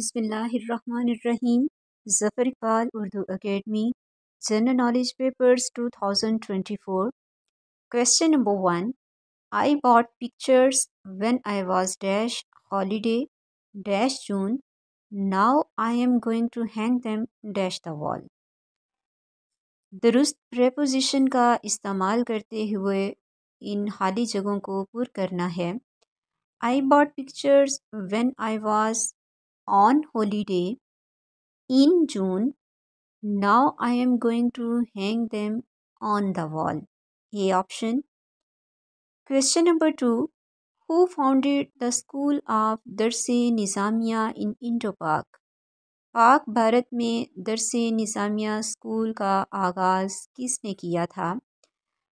बिसमीम Zafar Iqbal Urdu academy general knowledge papers 2024 question number one I bought pictures when I was dash holiday dash June now I am going to hang them dash the wall दुरुस्त preposition का इस्तेमाल करते हुए इन खाली जगहों को पुर करना है I bought pictures when I was on holiday in June. Now I am going to hang them on the wall. A option. Question number 2. Who founded the school of Darse nizamia in Indo Park? पाक भारत में दरस Nizamia school का आगाज़ किसने किया था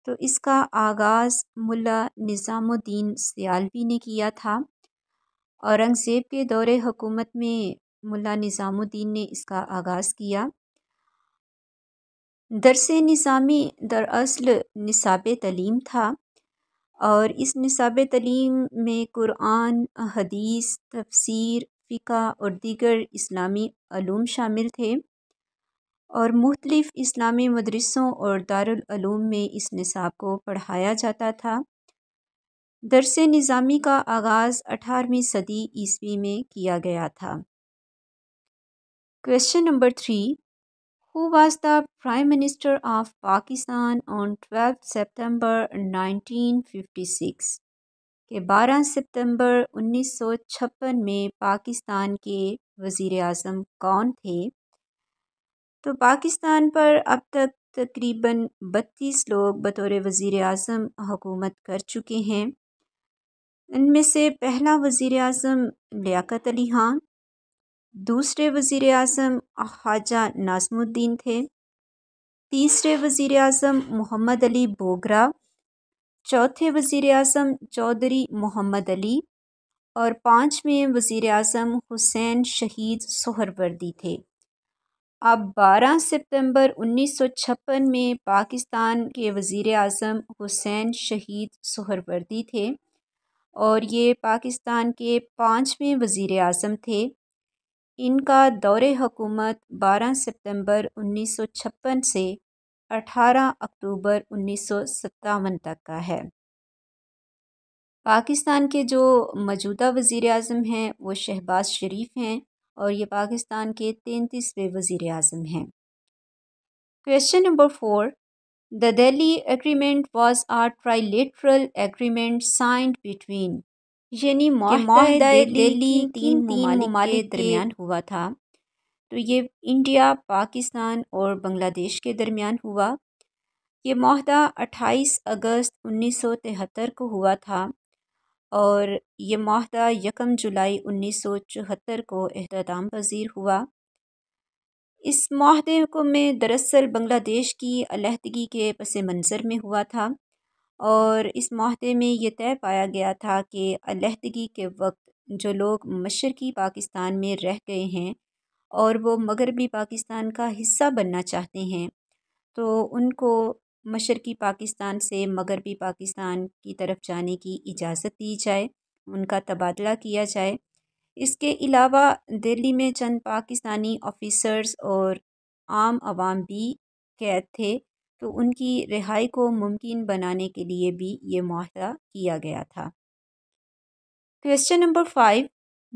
तो इसका आगाज़ मुल्ला निज़ामुद्दीन सियालवी ने किया था औरंगज़ेब के दौर हुकूमत में मुल्ला निज़ामुद्दीन ने इसका आगाज़ किया दरस निज़ामी दरअसल निसाब तलीम था और इस निसाब तलीम में कुरान हदीस तफसीर फ़िका और दीगर इस्लामी अलूम शामिल थे और मुख्तलिफ़ इस्लामी मदरसों और दारुलूम में इस निसाब को पढ़ाया जाता था दरस निज़ामी का आगाज़ अठारहवीं सदी ईस्वी में किया गया था question number three who was the prime minister of Pakistan on 12 सितंबर 1956 के 12 सितंबर 1956 में पाकिस्तान के वज़ी अजम कौन थे तो पाकिस्तान पर अब तक तकरीबन बत्तीस लोग बतौर वज़ी अजम हुकूमत कर चुके हैं इनमें से पहला वज़ी अजम लियाकत अली खान दूसरे वज़ी अजम ख्वाजा नाजमुद्दीन थे तीसरे वज़ी अजम मोहम्मद अली बोगरा चौथे वज़ी अजम चौधरी मोहम्मद अली और पाँचवें वज़ी अजम हुसैन शहीद सोहरवर्दी थे अब 12 सितंबर 1956 में पाकिस्तान के वज़ी अजम हुसैन शहीद सोहरवर्दी थे और ये पाकिस्तान के पाँचवें वज़ी अजम थे इनका दौर सितम्बर 12 सितंबर 1956 से 18 अक्टूबर उन्नीस तक का है पाकिस्तान के जो मौजूदा वज़ी अजम हैं वो शहबाज शरीफ हैं और ये पाकिस्तान के तैंतीसवें वज़ी अजम हैं question number four The Delhi Agreement was a trilateral agreement signed between यानी दिल्ली तीन ममालिक दरमियान हुआ था तो ये इंडिया पाकिस्तान और बांग्लादेश के दरमियान हुआ ये माहदा 28 अगस्त 1973 को हुआ था और ये माहदा यकम जुलाई 1974 को अहदाम पजीर हुआ इस माहदे को में दरअसल बांग्लादेश की अलहदगी के पस मंज़र में हुआ था और इस माहदे में ये तय पाया गया था कि अलहदगी के वक्त जो लोग मशरक़ी पाकिस्तान में रह गए हैं और वो मगरबी पाकिस्तान का हिस्सा बनना चाहते हैं तो उनको मशरक़ी पाकिस्तान से मगरबी पाकिस्तान की तरफ जाने की इजाज़त दी जाए उनका तबादला किया जाए इसके अलावा दिल्ली में चंद पाकिस्तानी ऑफिसर्स और आम आवाम भी कैद थे तो उनकी रिहाई को मुमकिन बनाने के लिए भी ये माहदा किया गया था question number five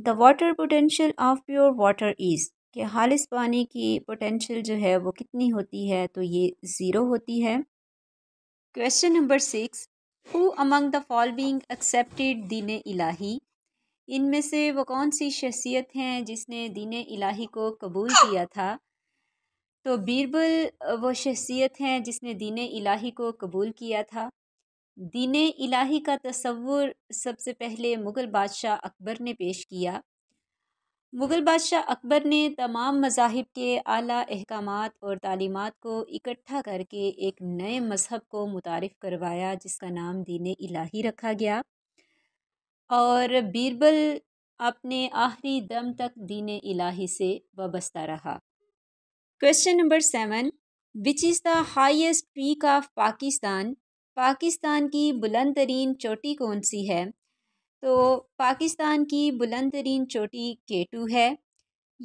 the water potential of pure water is कि हालिस पानी की पोटेंशियल जो है वो कितनी होती है तो ये ज़ीरो होती है question number six who among the following accepted Din Ilahi इनमें से वो कौन सी शख्सियत हैं जिसने दीन इलाही को कबूल किया था तो बीरबल वो शख्सियत हैं जिसने दीन इलाही को कबूल किया था दीन इलाही का तस्वुर सबसे पहले मुग़ल बादशाह अकबर ने पेश किया मुग़ल बादशाह अकबर ने तमाम मजाहब के आला अहकाम और तालीमत को इकट्ठा करके एक नए मज़हब को मुतारफ़ करवाया जिसका नाम दीन इलाही रखा गया और बीरबल अपने आखिरी दम तक दीन इलाही से वाबस्ता रहा question number seven which is the highest peak of Pakistan Pakistan की बुलंद तरीन चोटी कौन सी है तो पाकिस्तान की बुलंद तरीन चोटी के टू है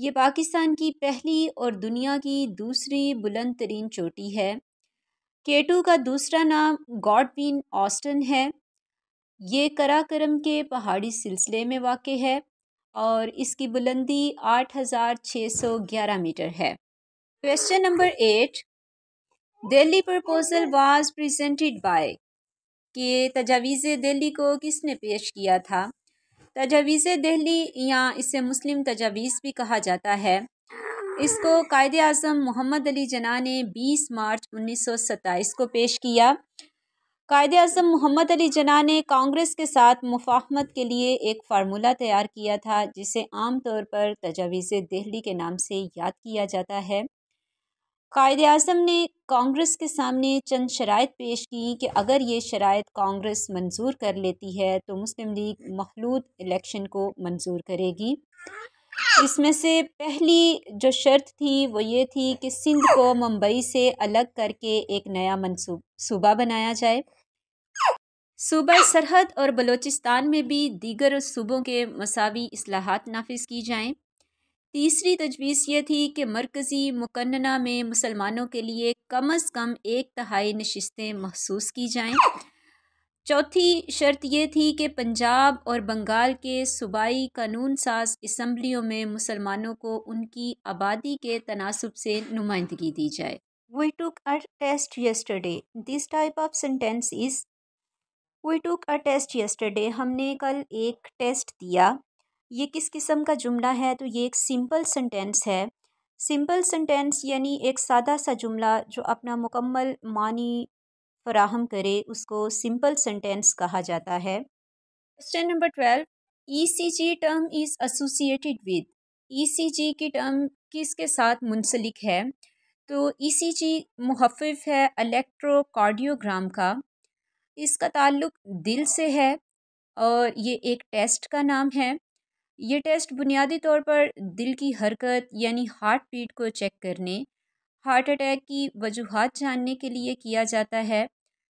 ये पाकिस्तान की पहली और दुनिया की दूसरी बुलंद तरीन चोटी है केटू का दूसरा नाम गॉडविन ऑस्टन है ये कराकरम के पहाड़ी सिलसिले में वाक़ है और इसकी बुलंदी आठ हज़ार छः सौ ग्यारह मीटर है question number eight Delhi proposal was presented by कि तजावीज़ दिल्ली को किसने पेश किया था तजावीज़ दिल्ली या इसे मुस्लिम तजावीज़ भी कहा जाता है इसको कायद अजम मोहम्मद अली जना ने 20 मार्च 1927 को पेश किया कायद अजम मोहम्मद अली जना ने कांग्रेस के साथ मुफाहमत के लिए एक फार्मूला तैयार किया था जिसे आम तौर पर तजावीज़ दिल्ली के नाम से याद किया जाता है कायद अजम ने कांग्रेस के सामने चंद शराय पेश की कि अगर ये शराइ कांग्रेस मंजूर कर लेती है तो मुस्लिम लीग महलूद इलेक्शन को मंजूर करेगी इसमें से पहली जो शर्त थी वो ये थी कि सिंध को मुंबई से अलग करके एक नया मनसूब सूबा बनाया जाए सूबा सरहद और बलोचिस्तान में भी दीगर सूबों के मसावी असलाहत नाफिज की जाएँ तीसरी तजवीज़ ये थी कि मरकज़ी मुकन्ना में मुसलमानों के लिए कम अज़ कम एक तहाई नशस्तें महसूस की जाएँ चौथी शर्त ये थी कि पंजाब और बंगाल के सूबाई कानून साज इसम्बलियों में मुसलमानों को उनकी आबादी के तनासब से नुमाइंदगी दी जाए we took test yesterday this type of sentence is we took a test yesterday हमने कल एक टेस्ट दिया ये किस किस्म का जुमला है तो ये एक सिंपल सेंटेंस है सिंपल सेंटेंस यानी एक सादा सा जुमला जो अपना मुकम्मल मानी फराहम करे उसको सिंपल सेंटेंस कहा जाता है question number twelve G term is associated with G की टर्म किसके साथ मुंसलिक है तो जी e मुहफ़ है इलेक्ट्रोकार्डियोग्राम का इसका ताल्लुक दिल से है और ये एक टेस्ट का नाम है ये टेस्ट बुनियादी तौर पर दिल की हरकत यानी हार्ट बीट को चेक करने हार्ट अटैक की वजूहत जानने के लिए किया जाता है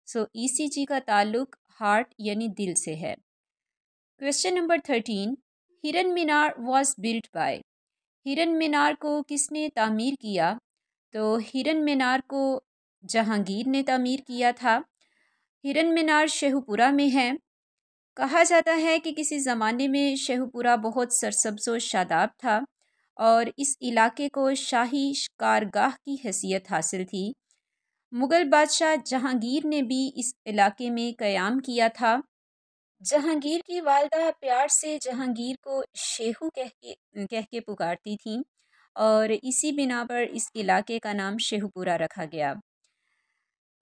सो ईसीजी e का ताल्लुक हार्ट यानी दिल से है क्वेश्चन नंबर थर्टीन हिरन मीनार वॉज बिल्ट बाय हिरन मीनार को किसने तामीर किया तो हिरन मीनार को जहांगीर ने तामीर किया था हिरन मीनार शेहपुरा में है कहा जाता है कि किसी ज़माने में शेहपुरा बहुत सरसब्ज शादाब था और इस इलाके को शाही कारगाह की हैसियत हासिल थी मुग़ल बादशाह जहांगीर ने भी इस इलाके में क़याम किया था जहांगीर की वालदा प्यार से जहांगीर को शेहू कह के कह के पुकारती थी और इसी बिना पर इस इलाके का नाम शेहपुरा रखा गया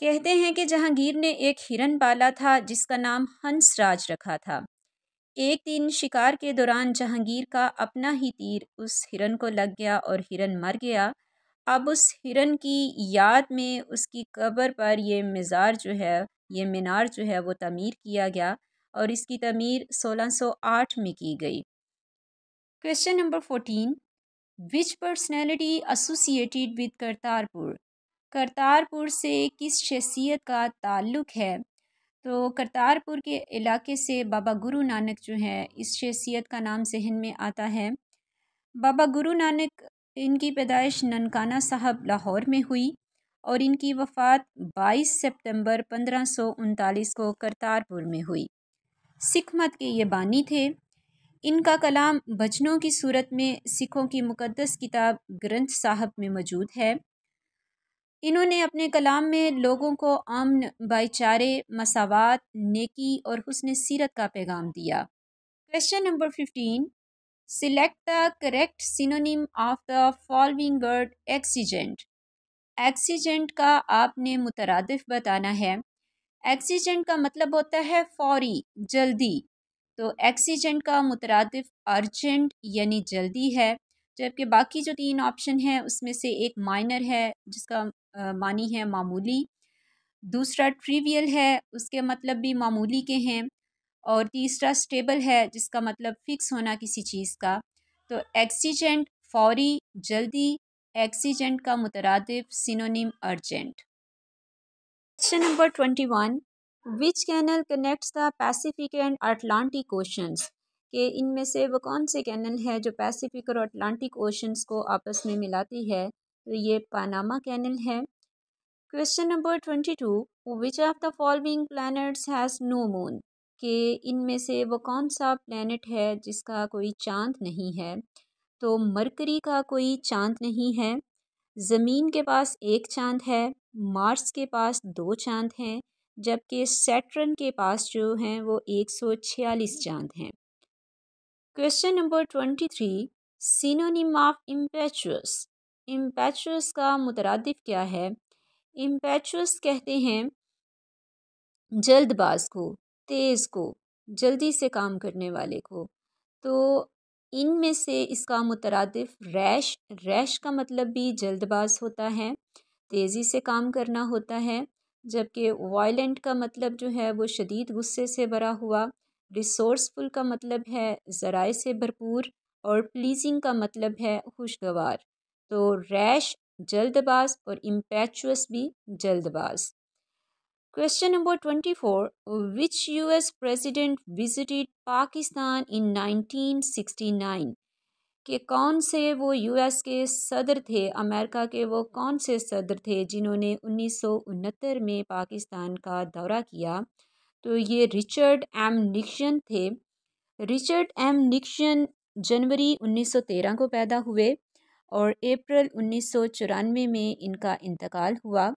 कहते हैं कि जहांगीर ने एक हिरन पाला था जिसका नाम हंसराज रखा था एक दिन शिकार के दौरान जहांगीर का अपना ही तीर उस हिरन को लग गया और हिरन मर गया अब उस हिरन की याद में उसकी कब्र पर यह मज़ार जो है ये मीनार जो है वो तमीर किया गया और इसकी तमीर 1608 में की गई question number fourteen which personality associated with Kartarpur Kartarpur से किस शख्सियत का ताल्लुक़ है तो करतारपुर के इलाके से बाबा गुरु नानक जो है इस शख्सियत का नाम जहन में आता है बाबा गुरु नानक इनकी पैदाइश ननकाना साहब लाहौर में हुई और इनकी वफ़ात 22 सितंबर पंद्रह को करतारपुर में हुई सिख मत के ये बानी थे इनका कलाम भजनों की सूरत में सिखों की मुकद्दस किताब ग्रंथ साहब में मौजूद है इन्होंने अपने कलाम में लोगों को अमन भाईचारे मसावत नेकी और हसन सीरत का पैगाम दिया question number fifteen select the correct synonym of the following word exigent exigent का आपने मुतरदफ बताना है एक्सीजेंट का मतलब होता है फौरी जल्दी तो एक्सीजेंट का मुतरदफ अर्जेंट यानी जल्दी है जबकि बाकी जो तीन ऑप्शन हैं उसमें से एक माइनर है जिसका मानी है मामूली दूसरा ट्रिवियल है उसके मतलब भी मामूली के हैं और तीसरा स्टेबल है जिसका मतलब फ़िक्स होना किसी चीज़ का तो एक्सीजेंट फौरी जल्दी एक्सीजेंट का मुतरद synonym urgent question number twenty one which canal connects the Pacific and Atlantic oceans के इनमें से वो कौन से कैनल है जो पैसिफिक और अटलांटिक ओशंस को आपस में मिलाती है ये पानामा कैनल है question number twenty two which of the following planets has no moon के इनमें से वो कौन सा प्लैनेट है जिसका कोई चांद नहीं है तो मरकरी का कोई चांद नहीं है ज़मीन के पास एक चांद है मार्स के पास दो चांद हैं जबकि सैटर्न के पास जो हैं वो एक सौ छियालीस चांद हैं question number twenty three synonym of impetuous impetuous का मुतरद क्या है इम्पैचुअस कहते हैं जल्दबाज को तेज़ को जल्दी से काम करने वाले को तो इन में से इसका मुतरद रैश रैश का मतलब भी जल्दबाज होता है तेज़ी से काम करना होता है जबकि वायलेंट का मतलब जो है वो शदीद गुस्से से भरा हुआ रिसोर्सफुल का मतलब है ज़रा से भरपूर और प्लीजिंग का मतलब है खुशगवार तो रैश जल्दबाज और इम्पैचुअस भी जल्दबाज question number which U S president US Pakistan in nineteen sixty 1969? के कौन से वो यूएस के सदर थे अमेरिका के वो कौन से सदर थे जिन्होंने उन्नीस में पाकिस्तान का दौरा किया तो ये रिचर्ड एम निक्शन थे रिचर्ड एम निक्शन जनवरी 1913 को पैदा हुए और अप्रैल उन्नीस सौ चौरानवे में इनका इंतकाल हुआ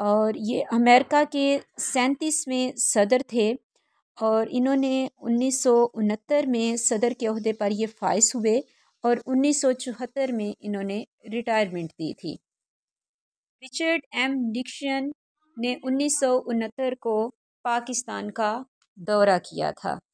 और ये अमेरिका के सैंतीसवें सदर थे और इन्होंने उन्नीस में सदर के अहदे पर ये फ़ाइस हुए और उन्नीस में इन्होंने रिटायरमेंट दी थी रिचर्ड एम डिक्शन ने उन्नीस को पाकिस्तान का दौरा किया था